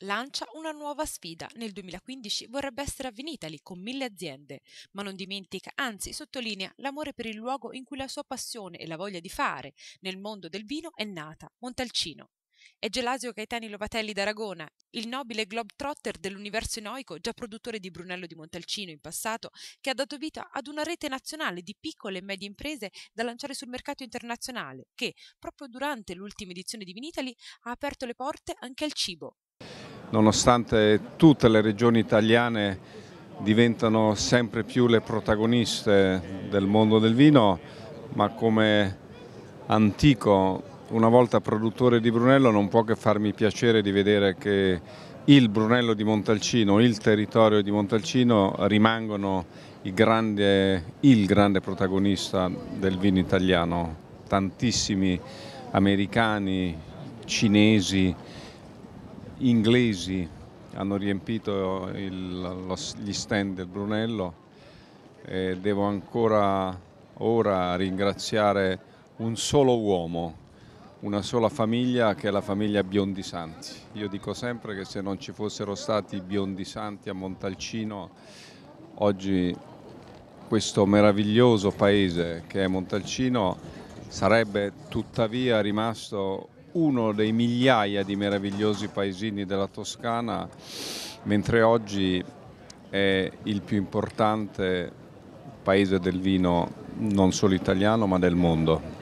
lancia una nuova sfida. Nel 2015 vorrebbe essere a Vinitali con mille aziende, ma non dimentica, anzi sottolinea l'amore per il luogo in cui la sua passione e la voglia di fare nel mondo del vino è nata, Montalcino. È Gelasio Gaetani Lovatelli d'Aragona, il nobile globetrotter dell'universo enoico, già produttore di Brunello di Montalcino in passato, che ha dato vita ad una rete nazionale di piccole e medie imprese da lanciare sul mercato internazionale, che, proprio durante l'ultima edizione di Vinitali, ha aperto le porte anche al cibo, nonostante tutte le regioni italiane diventano sempre più le protagoniste del mondo del vino, ma come antico, una volta produttore di Brunello, non può che farmi piacere di vedere che il Brunello di Montalcino, il territorio di Montalcino rimangono il grande, il grande protagonista del vino italiano. Tantissimi americani, cinesi, inglesi hanno riempito il, lo, gli stand del Brunello e devo ancora ora ringraziare un solo uomo, una sola famiglia che è la famiglia Biondi Santi. Io dico sempre che se non ci fossero stati i Biondi Santi a Montalcino, oggi questo meraviglioso paese che è Montalcino sarebbe tuttavia rimasto uno dei migliaia di meravigliosi paesini della Toscana, mentre oggi è il più importante paese del vino non solo italiano ma del mondo.